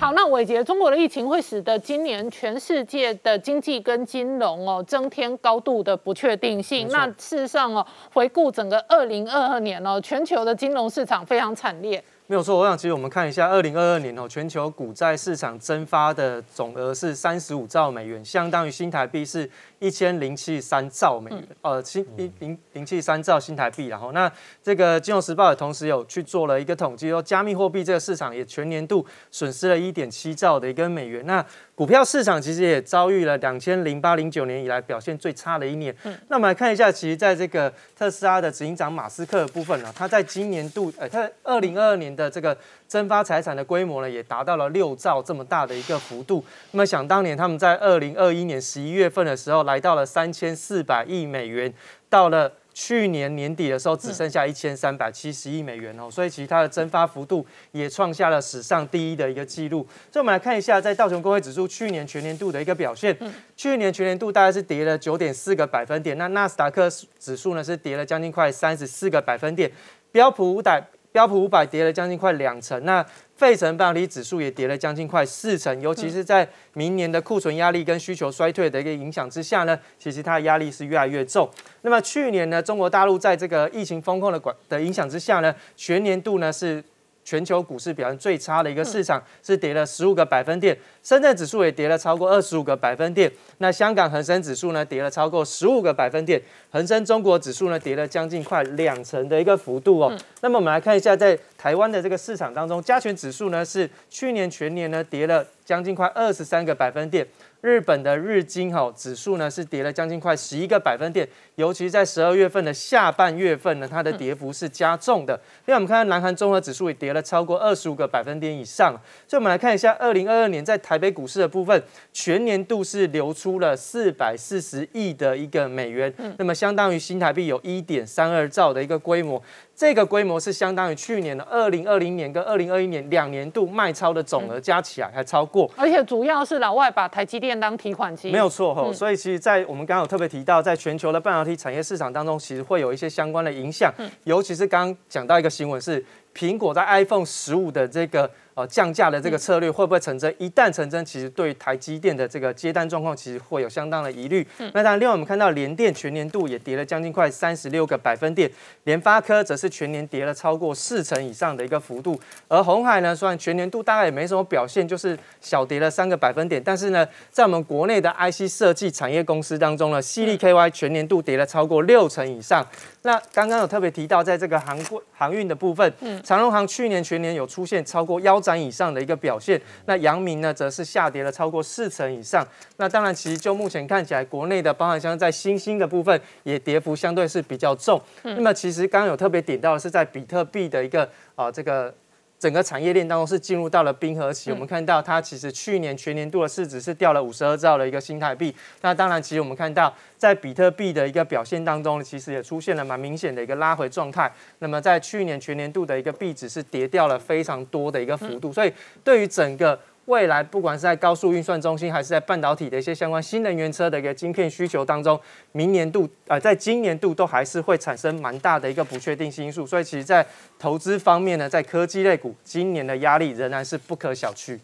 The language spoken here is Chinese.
好，那伟杰，中国的疫情会使得今年全世界的经济跟金融哦，增添高度的不确定性。那事实上哦，回顾整个二零二二年哦，全球的金融市场非常惨烈。没有错，想其实我们看一下，二零二二年哦，全球股债市场蒸发的总额是三十五兆美元，相当于新台币是一千零七三兆美，元，呃，新一零零七三兆新台币。然后，那这个《金融时报》也同时有去做了一个统计，说加密货币这个市场也全年度损失了一点七兆的一个美元。那股票市场其实也遭遇了两千零八零九年以来表现最差的一年。那我们来看一下，其实，在这个特斯拉的执行长马斯克的部分呢，他在今年度，呃，他二零二二年的这个蒸发财产的规模呢，也达到了六兆这么大的一个幅度。那么，想当年他们在二零二一年十一月份的时候，来到了三千四百亿美元，到了。去年年底的时候只剩下一千三百七十亿美元哦，所以其他它的蒸发幅度也创下了史上第一的一个记录。所以我们来看一下，在道琼工业指数去年全年度的一个表现，去年全年度大概是跌了九点四个百分点。那纳斯达克指数呢是跌了将近快三十四个百分点，标普五百。标普五百跌了将近快两成，那费城半导体指数也跌了将近快四成，尤其是在明年的库存压力跟需求衰退的一个影响之下呢，其实它的压力是越来越重。那么去年呢，中国大陆在这个疫情风控的管的影响之下呢，全年度呢是全球股市表现最差的一个市场，是跌了十五个百分点。深圳指数也跌了超过二十五个百分点，那香港恒生指数呢跌了超过十五个百分点，恒生中国指数呢跌了将近快两成的一个幅度哦。那么我们来看一下，在台湾的这个市场当中，加权指数呢是去年全年呢跌了将近快二十三个百分点，日本的日经哈指数呢是跌了将近快十一个百分点，尤其是在十二月份的下半月份呢，它的跌幅是加重的。另外我们看到南韩综合指数也跌了超过二十五个百分点以上，所以我们来看一下二零二二年在。台北股市的部分，全年度是流出了四百四十亿的一个美元，那么相当于新台币有一点三二兆的一个规模。这个规模是相当于去年的二零二零年跟二零二一年两年度卖超的总额加起来还超过。而且主要是老外把台积电当提款机。没有错哈，所以其实，在我们刚刚有特别提到，在全球的半导体产业市场当中，其实会有一些相关的影响。尤其是刚刚讲到一个新闻是。苹果在 iPhone 十五的这个呃降价的这个策略会不会成真？一旦成真，其实对台积电的这个接单状况其实会有相当的疑虑。那当然，另外我们看到联电全年度也跌了将近快三十六个百分点，联发科则是全年跌了超过四成以上的一个幅度。而红海呢，虽然全年度大概也没什么表现，就是小跌了三个百分点，但是呢，在我们国内的 IC 设计产业公司当中呢，CKY 全年度跌了超过六成以上。那刚刚有特别提到，在这个航过航运的部分。长荣航去年全年有出现超过腰斩以上的一个表现，那阳明呢，则是下跌了超过四成以上。那当然，其实就目前看起来，国内的，包含像在新兴的部分，也跌幅相对是比较重。那么，其实刚刚有特别点到的是在比特币的一个啊这个。整个产业链当中是进入到了冰河期，我们看到它其实去年全年度的市值是掉了五十二兆的一个新台币。那当然，其实我们看到在比特币的一个表现当中，其实也出现了蛮明显的一个拉回状态。那么在去年全年度的一个币值是跌掉了非常多的一个幅度，所以对于整个。未来，不管是在高速运算中心，还是在半导体的一些相关新能源车的一个晶片需求当中，明年度呃，在今年度都还是会产生蛮大的一个不确定性因素。所以，其实在投资方面呢，在科技类股今年的压力仍然是不可小觑。